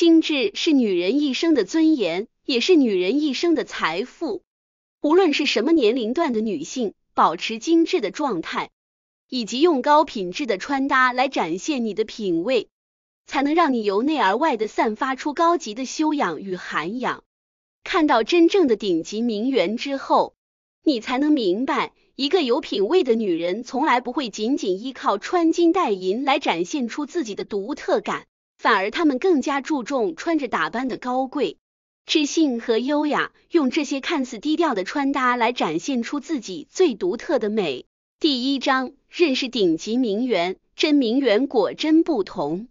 精致是女人一生的尊严，也是女人一生的财富。无论是什么年龄段的女性，保持精致的状态，以及用高品质的穿搭来展现你的品味，才能让你由内而外的散发出高级的修养与涵养。看到真正的顶级名媛之后，你才能明白，一个有品位的女人，从来不会仅仅依靠穿金戴银来展现出自己的独特感。反而他们更加注重穿着打扮的高贵、知性和优雅，用这些看似低调的穿搭来展现出自己最独特的美。第一章，认识顶级名媛，真名媛果真不同。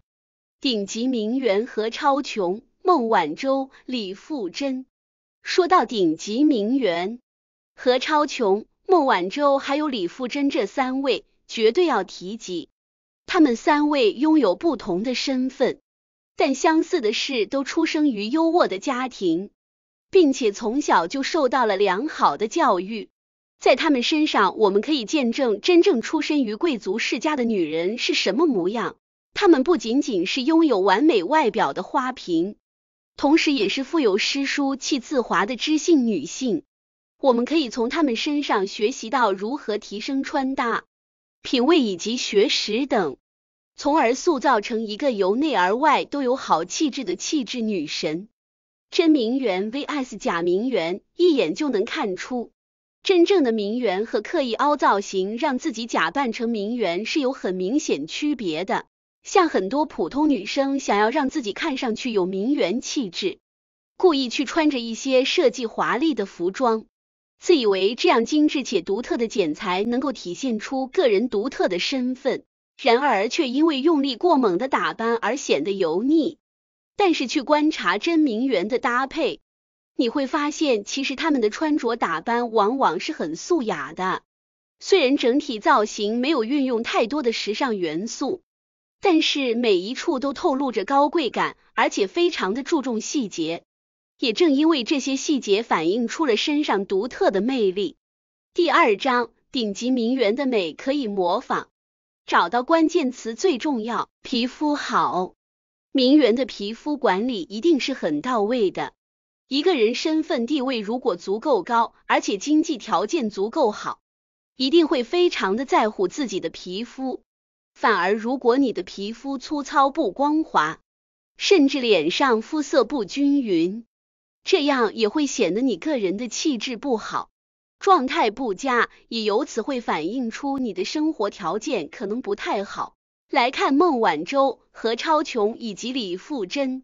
顶级名媛何超琼、孟晚舟、李富真。说到顶级名媛，何超琼、孟晚舟还有李富真这三位绝对要提及。他们三位拥有不同的身份，但相似的是，都出生于优渥的家庭，并且从小就受到了良好的教育。在他们身上，我们可以见证真正出身于贵族世家的女人是什么模样。她们不仅仅是拥有完美外表的花瓶，同时也是富有诗书气自华的知性女性。我们可以从她们身上学习到如何提升穿搭品味以及学识等。从而塑造成一个由内而外都有好气质的气质女神，真名媛 vs 假名媛，一眼就能看出真正的名媛和刻意凹造型让自己假扮成名媛是有很明显区别的。像很多普通女生想要让自己看上去有名媛气质，故意去穿着一些设计华丽的服装，自以为这样精致且独特的剪裁能够体现出个人独特的身份。然而，却因为用力过猛的打扮而显得油腻。但是，去观察真名媛的搭配，你会发现，其实他们的穿着打扮往往是很素雅的。虽然整体造型没有运用太多的时尚元素，但是每一处都透露着高贵感，而且非常的注重细节。也正因为这些细节，反映出了身上独特的魅力。第二章，顶级名媛的美可以模仿。找到关键词最重要。皮肤好，名媛的皮肤管理一定是很到位的。一个人身份地位如果足够高，而且经济条件足够好，一定会非常的在乎自己的皮肤。反而，如果你的皮肤粗糙不光滑，甚至脸上肤色不均匀，这样也会显得你个人的气质不好。状态不佳，也由此会反映出你的生活条件可能不太好。来看孟晚舟、何超琼以及李富真，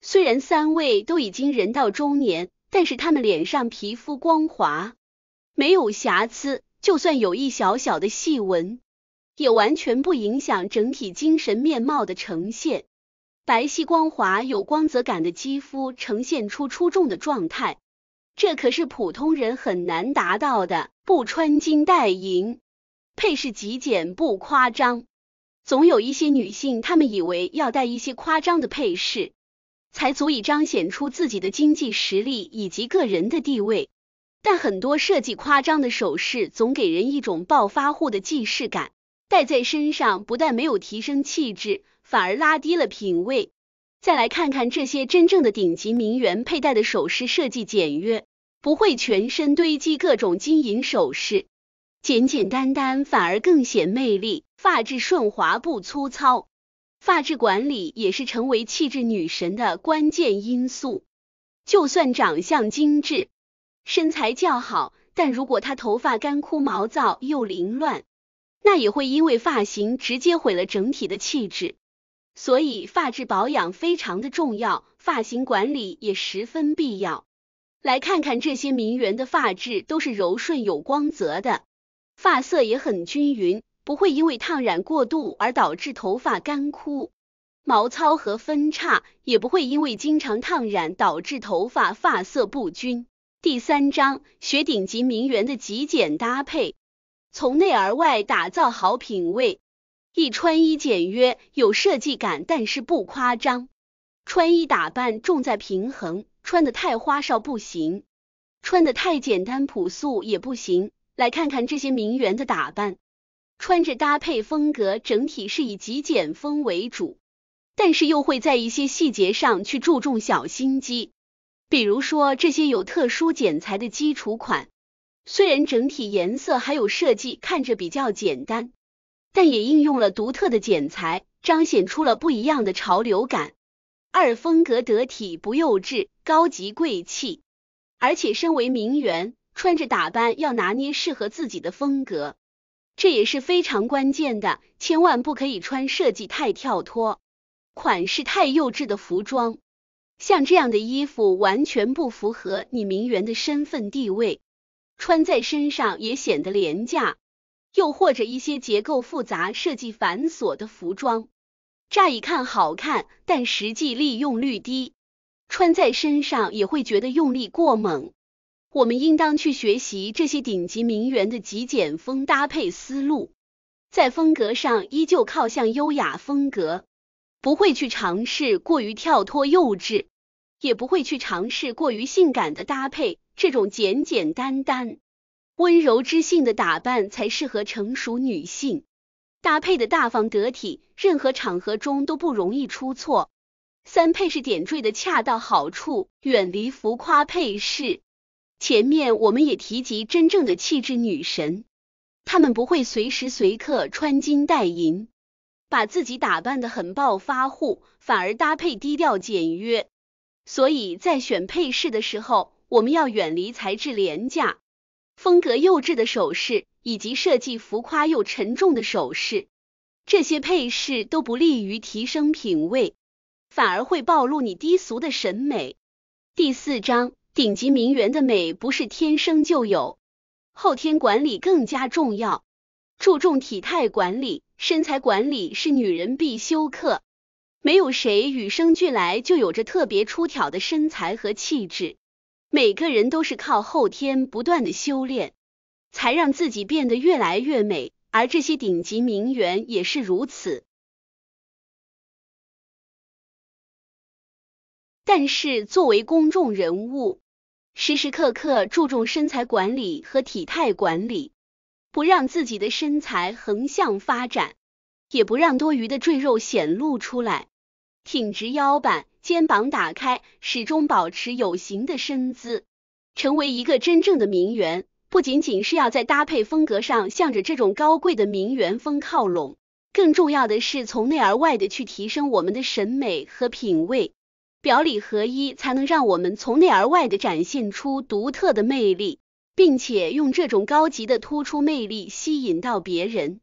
虽然三位都已经人到中年，但是他们脸上皮肤光滑，没有瑕疵，就算有一小小的细纹，也完全不影响整体精神面貌的呈现。白皙光滑、有光泽感的肌肤，呈现出出众的状态。这可是普通人很难达到的，不穿金戴银，配饰极简不夸张。总有一些女性，她们以为要戴一些夸张的配饰，才足以彰显出自己的经济实力以及个人的地位。但很多设计夸张的首饰，总给人一种暴发户的既视感，戴在身上不但没有提升气质，反而拉低了品味。再来看看这些真正的顶级名媛佩戴的首饰，设计简约，不会全身堆积各种金银首饰，简简单单反而更显魅力。发质顺滑不粗糙，发质管理也是成为气质女神的关键因素。就算长相精致，身材较好，但如果她头发干枯毛躁又凌乱，那也会因为发型直接毁了整体的气质。所以发质保养非常的重要，发型管理也十分必要。来看看这些名媛的发质都是柔顺有光泽的，发色也很均匀，不会因为烫染过度而导致头发干枯、毛糙和分叉，也不会因为经常烫染导致头发发色不均。第三章，学顶级名媛的极简搭配，从内而外打造好品味。一穿衣简约，有设计感，但是不夸张。穿衣打扮重在平衡，穿的太花哨不行，穿的太简单朴素也不行。来看看这些名媛的打扮，穿着搭配风格整体是以极简风为主，但是又会在一些细节上去注重小心机。比如说这些有特殊剪裁的基础款，虽然整体颜色还有设计看着比较简单。但也应用了独特的剪裁，彰显出了不一样的潮流感。二风格得体，不幼稚，高级贵气。而且身为名媛，穿着打扮要拿捏适合自己的风格，这也是非常关键的。千万不可以穿设计太跳脱、款式太幼稚的服装。像这样的衣服完全不符合你名媛的身份地位，穿在身上也显得廉价。又或者一些结构复杂、设计繁琐的服装，乍一看好看，但实际利用率低，穿在身上也会觉得用力过猛。我们应当去学习这些顶级名媛的极简风搭配思路，在风格上依旧靠向优雅风格，不会去尝试过于跳脱幼稚，也不会去尝试过于性感的搭配，这种简简单单。温柔知性的打扮才适合成熟女性，搭配的大方得体，任何场合中都不容易出错。三配饰点缀的恰到好处，远离浮夸配饰。前面我们也提及，真正的气质女神，她们不会随时随刻穿金戴银，把自己打扮的很暴发户，反而搭配低调简约。所以在选配饰的时候，我们要远离材质廉价。风格幼稚的首饰，以及设计浮夸又沉重的首饰，这些配饰都不利于提升品味，反而会暴露你低俗的审美。第四章，顶级名媛的美不是天生就有，后天管理更加重要。注重体态管理、身材管理是女人必修课，没有谁与生俱来就有着特别出挑的身材和气质。每个人都是靠后天不断的修炼，才让自己变得越来越美，而这些顶级名媛也是如此。但是作为公众人物，时时刻刻注重身材管理和体态管理，不让自己的身材横向发展，也不让多余的赘肉显露出来。挺直腰板，肩膀打开，始终保持有型的身姿。成为一个真正的名媛，不仅仅是要在搭配风格上向着这种高贵的名媛风靠拢，更重要的是从内而外的去提升我们的审美和品味，表里合一，才能让我们从内而外的展现出独特的魅力，并且用这种高级的突出魅力吸引到别人。